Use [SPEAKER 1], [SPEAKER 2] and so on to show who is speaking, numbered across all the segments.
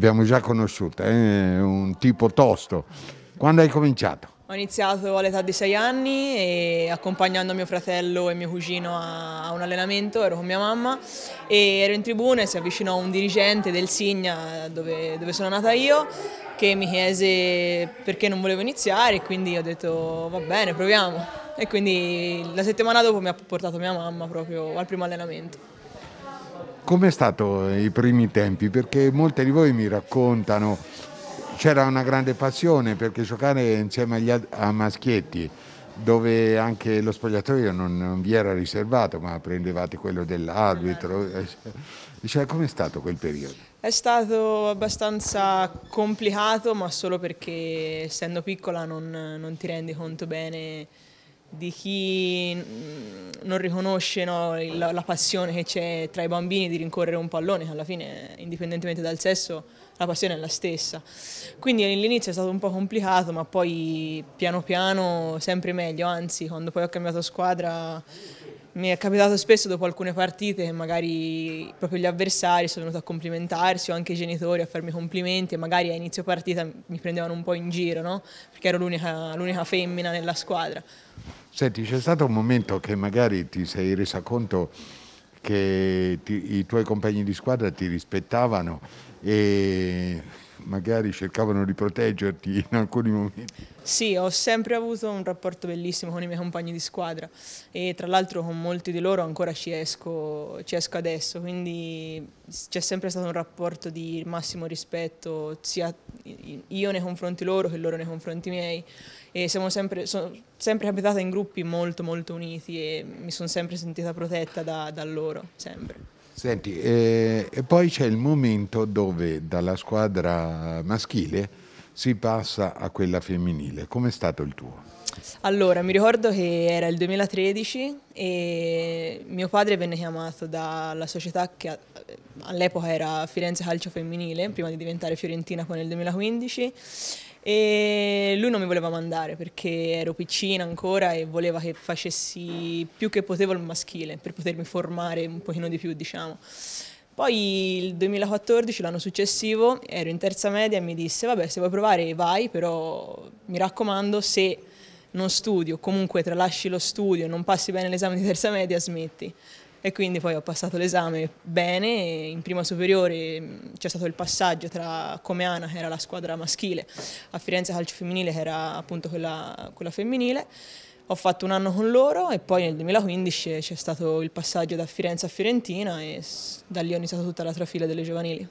[SPEAKER 1] l'abbiamo già conosciuta, è eh, un tipo tosto. Quando hai cominciato?
[SPEAKER 2] Ho iniziato all'età di sei anni e accompagnando mio fratello e mio cugino a un allenamento, ero con mia mamma e ero in tribuna e si avvicinò un dirigente del Signa dove, dove sono nata io che mi chiese perché non volevo iniziare e quindi ho detto va bene proviamo e quindi la settimana dopo mi ha portato mia mamma proprio al primo allenamento
[SPEAKER 1] com'è stato i primi tempi? Perché molti di voi mi raccontano c'era una grande passione perché giocare insieme agli, a Maschietti dove anche lo spogliatoio non, non, vi era riservato, ma prendevate quello dell'arbitro. Eh, cioè, com'è stato quel periodo?
[SPEAKER 2] È stato abbastanza complicato, ma solo perché essendo piccola non, non ti rendi conto bene di chi mm, non riconosce no, la, la, passione che c'è tra i bambini di rincorrere un pallone, che alla fine, indipendentemente dal sesso, la passione è la stessa. Quindi all'inizio è stato un po' complicato, ma poi piano piano sempre meglio, anzi quando poi ho cambiato squadra mi è capitato spesso dopo alcune partite che magari proprio gli avversari sono venuti a complimentarsi o anche i genitori a farmi complimenti e magari a inizio partita mi prendevano un po' in giro, no? perché ero l'unica femmina nella squadra.
[SPEAKER 1] Senti, c'è stato un momento che magari ti sei resa conto che ti, i tuoi compagni di squadra ti rispettavano e magari cercavano di proteggerti in alcuni momenti.
[SPEAKER 2] Sì, ho sempre avuto un rapporto bellissimo con i miei compagni di squadra e tra l'altro con molti di loro ancora ci esco, ci esco adesso, quindi c'è sempre stato un rapporto di massimo rispetto sia io nei confronti loro che loro nei confronti miei e siamo sempre, sono sempre capitata in gruppi molto molto uniti e mi sono sempre sentita protetta da, da loro, sempre.
[SPEAKER 1] Senti, eh, e poi c'è il momento dove dalla squadra maschile si passa a quella femminile. Come è stato il tuo?
[SPEAKER 2] Allora, mi ricordo che era il 2013 e mio padre venne chiamato dalla società che all'epoca era Firenze Calcio Femminile, prima di diventare Fiorentina poi nel 2015 e lui non mi voleva mandare perché ero piccina ancora e voleva che facessi più che potevo il maschile per potermi formare un pochino di più, diciamo. Poi il 2014, l'anno successivo, ero in terza media e mi disse vabbè se vuoi provare vai, però mi raccomando se non studio, comunque tralasci lo studio, non passi bene l'esame di terza media, smetti e quindi poi ho passato l'esame bene, in prima superiore mm, c'è stato il passaggio tra Comeana che era la squadra maschile, a Firenze Calcio Femminile che era appunto quella, quella femminile, ho fatto un anno con loro e poi nel 2015 c'è stato il passaggio da Firenze a Fiorentina e da lì ho iniziato tutta la trafila delle giovanili.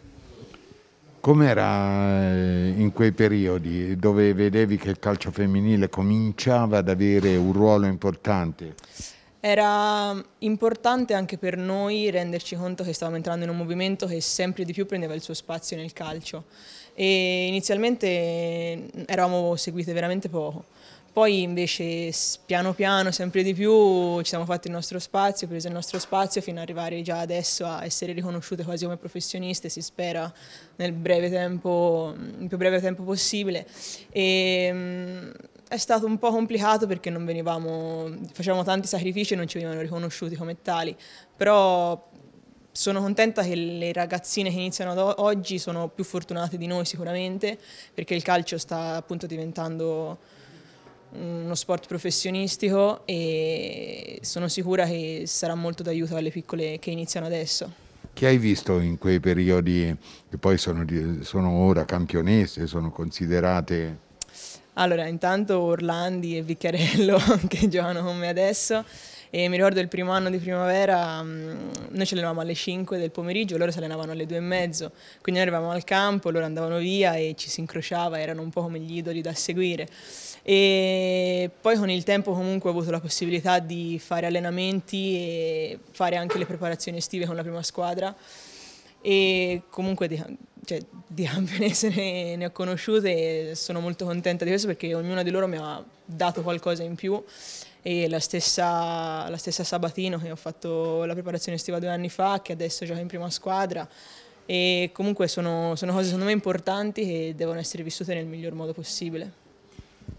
[SPEAKER 1] Com'era eh, in quei periodi dove vedevi che il calcio femminile cominciava ad avere un ruolo importante?
[SPEAKER 2] Era importante anche per noi renderci conto che stavamo entrando in un movimento che sempre di più prendeva il suo spazio nel calcio e inizialmente eravamo seguite veramente poco. Poi invece piano piano sempre di più ci siamo fatti il nostro spazio, preso il nostro spazio fino ad arrivare già adesso a essere riconosciute quasi come professioniste, si spera nel breve tempo, il più breve tempo possibile. E, è stato un po' complicato perché non venivamo, facevamo tanti sacrifici e non ci venivano riconosciuti come tali, però sono contenta che le ragazzine che iniziano oggi sono più fortunate di noi sicuramente, perché il calcio sta appunto diventando uno sport professionistico e sono sicura che sarà molto d'aiuto alle piccole che iniziano adesso.
[SPEAKER 1] Che hai visto in quei periodi che poi sono, sono ora campionesse, sono considerate
[SPEAKER 2] allora, intanto Orlandi e Vicchiarello che giocano con me adesso. E mi ricordo il primo anno di primavera, mm, noi ci allenavamo alle 5 del pomeriggio, loro si allenavano alle 2 e mezzo, quindi noi eravamo al campo, loro andavano via e ci si incrociava, erano un po' come gli idoli da seguire. E poi con il tempo comunque ho avuto la possibilità di fare allenamenti e fare anche le preparazioni estive con la prima squadra e comunque di, cioè, di campionese ne, ne ho conosciute e sono molto contenta di questo perché ognuna di loro mi ha dato qualcosa in più e la stessa, la stessa Sabatino che ho fatto la preparazione estiva due anni fa che adesso gioca in prima squadra e comunque sono, sono cose secondo me importanti che devono essere vissute nel miglior modo possibile.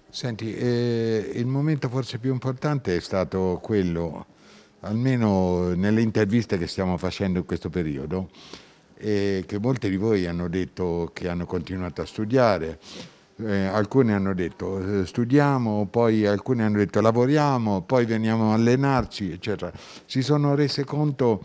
[SPEAKER 1] Senti, eh, il momento forse più importante è stato quello, almeno nelle interviste che stiamo facendo in questo periodo, e che molti di voi hanno detto che hanno continuato a studiare. Eh, alcuni hanno detto eh, studiamo, poi alcuni hanno detto lavoriamo, poi veniamo a allenarci, eccetera. Si sono rese conto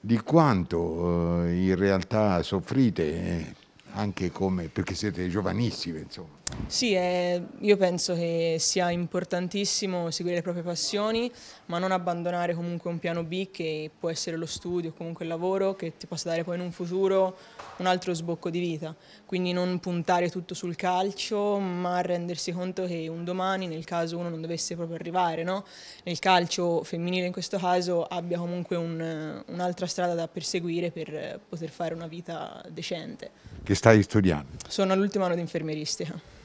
[SPEAKER 1] di quanto eh, in realtà soffrite, eh, anche come, perché siete giovanissime, insomma.
[SPEAKER 2] Sì, eh, io penso che sia importantissimo seguire le proprie passioni, ma non abbandonare comunque un piano B che può essere lo studio, comunque il lavoro, che ti possa dare poi in un futuro un altro sbocco di vita. Quindi non puntare tutto sul calcio, ma rendersi conto che un domani, nel caso uno non dovesse proprio arrivare, no? nel calcio femminile in questo caso, abbia comunque un'altra un strada da perseguire per poter fare una vita decente.
[SPEAKER 1] Che stai studiando?
[SPEAKER 2] Sono all'ultimo anno di infermieristica.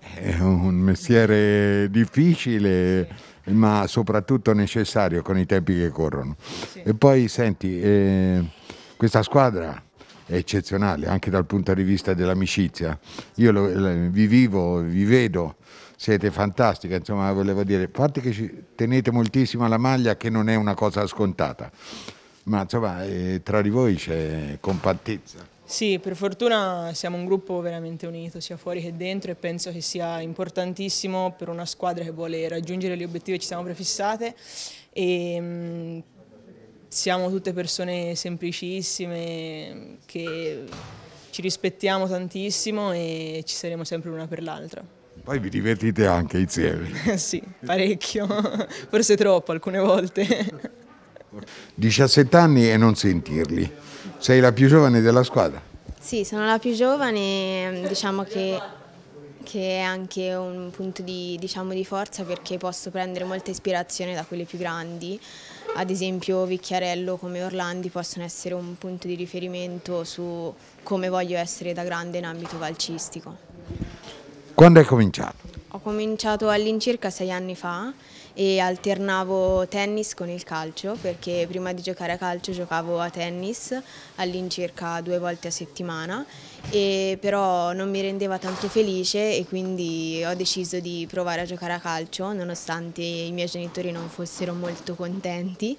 [SPEAKER 1] È un mestiere difficile, sì. ma soprattutto necessario con i tempi che corrono. Sì. E poi senti, eh, questa squadra è eccezionale anche dal punto di vista dell'amicizia. Io lo, eh, vi vivo, vi vedo, siete fantastiche, insomma volevo dire, a parte che ci, tenete moltissimo alla maglia che non è una cosa scontata, ma insomma eh, tra di voi c'è compattezza.
[SPEAKER 2] Sì, per fortuna siamo un gruppo veramente unito, sia fuori che dentro e penso che sia importantissimo per una squadra che vuole raggiungere gli obiettivi che ci siamo prefissate e siamo tutte persone semplicissime che ci rispettiamo tantissimo e ci saremo sempre l'una per l'altra.
[SPEAKER 1] Poi vi divertite anche insieme.
[SPEAKER 2] sì, parecchio, forse troppo alcune volte.
[SPEAKER 1] 17 anni e non sentirli. Sei la più giovane della squadra?
[SPEAKER 2] Sì, sono la più
[SPEAKER 3] giovane, diciamo che, che è anche un punto di, diciamo, di forza perché posso prendere molta ispirazione da quelle più grandi, ad esempio Vicchiarello come Orlandi possono essere un punto di riferimento su come voglio essere da grande in ambito calcistico.
[SPEAKER 1] Quando hai cominciato?
[SPEAKER 3] Ho cominciato all'incirca sei anni fa e alternavo tennis con il calcio perché prima di giocare a calcio giocavo a tennis all'incirca due volte a settimana e però non mi rendeva tanto felice e quindi ho deciso di provare a giocare a calcio nonostante i miei genitori non fossero molto contenti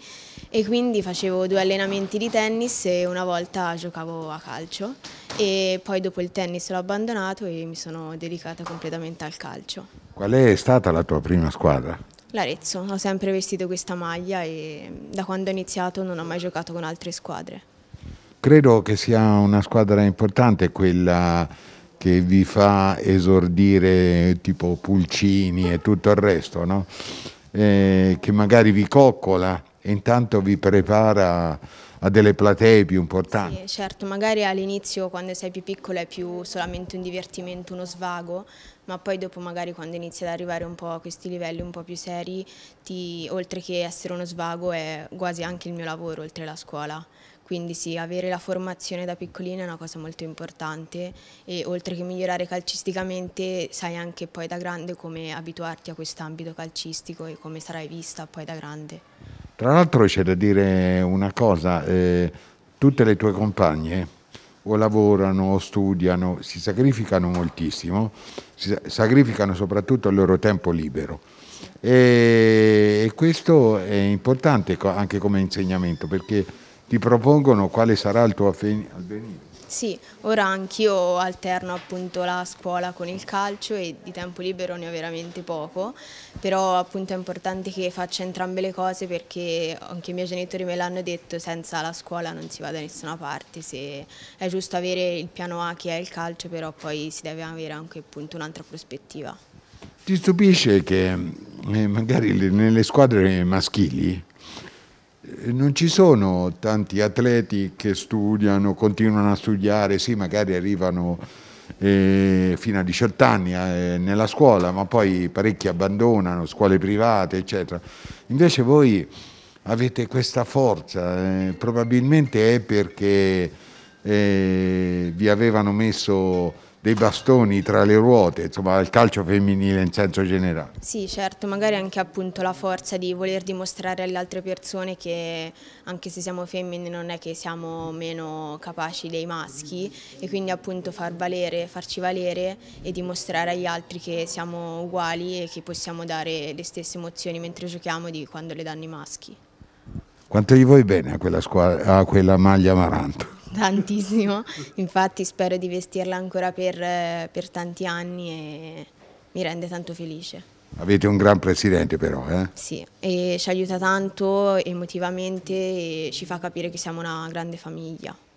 [SPEAKER 3] e quindi facevo due allenamenti di tennis e una volta giocavo a calcio e poi dopo il tennis l'ho abbandonato e mi sono dedicata completamente al calcio.
[SPEAKER 1] Qual è stata la tua prima squadra?
[SPEAKER 3] L'Arezzo, ho sempre vestito questa maglia e mm, da quando ho iniziato non ho mai giocato con altre squadre.
[SPEAKER 1] Credo che sia una squadra importante quella che vi fa esordire tipo Pulcini e tutto il resto, no? eh, che magari vi coccola e intanto vi prepara a delle platee più importanti. Sì,
[SPEAKER 3] certo, magari all'inizio quando sei più piccola è più solamente un divertimento, uno svago, ma poi dopo magari quando inizi ad arrivare un po' a questi livelli un po' più seri, ti, oltre che essere uno svago è quasi anche il mio lavoro oltre la scuola. Quindi sì, avere la formazione da piccolina è una cosa molto importante e oltre che migliorare calcisticamente sai anche poi da grande come abituarti a quest'ambito calcistico e come sarai vista poi da grande.
[SPEAKER 1] Tra l'altro c'è da dire una cosa, eh, tutte le tue compagne o lavorano o studiano, si sacrificano moltissimo, si sacrificano soprattutto il loro tempo libero. E questo è importante anche come insegnamento perché ti propongono quale sarà il tuo avvenire.
[SPEAKER 3] Sì, ora anch'io alterno appunto la scuola con il calcio e di tempo libero ne ho veramente poco, però appunto è importante che faccia entrambe le cose perché anche i miei genitori me l'hanno detto, senza la scuola non si va da nessuna parte, se è giusto avere il piano A che è il calcio, però poi si deve avere anche appunto un'altra prospettiva.
[SPEAKER 1] Ti stupisce che eh, magari nelle squadre maschili non ci sono tanti atleti che studiano, continuano a studiare, sì magari arrivano eh, fino a 18 anni eh, nella scuola, ma poi parecchi abbandonano, scuole private eccetera. Invece voi avete questa forza, eh, probabilmente è perché eh, vi avevano messo dei bastoni tra le ruote, insomma il calcio femminile in senso generale. Sì
[SPEAKER 3] certo, magari anche appunto la forza di voler dimostrare alle altre persone che anche se siamo femmine non è che siamo meno capaci dei maschi e quindi appunto far valere, farci valere e dimostrare agli altri che siamo uguali e che possiamo dare le stesse emozioni mentre giochiamo di quando le danno i maschi.
[SPEAKER 1] Quanto gli vuoi bene a quella, a quella maglia amaranto?
[SPEAKER 3] tantissimo, infatti spero di vestirla ancora per, eh, per, tanti anni e mi rende tanto felice.
[SPEAKER 1] Avete un gran presidente però, eh? Sì,
[SPEAKER 3] e ci aiuta tanto emotivamente e ci fa capire che siamo una grande famiglia.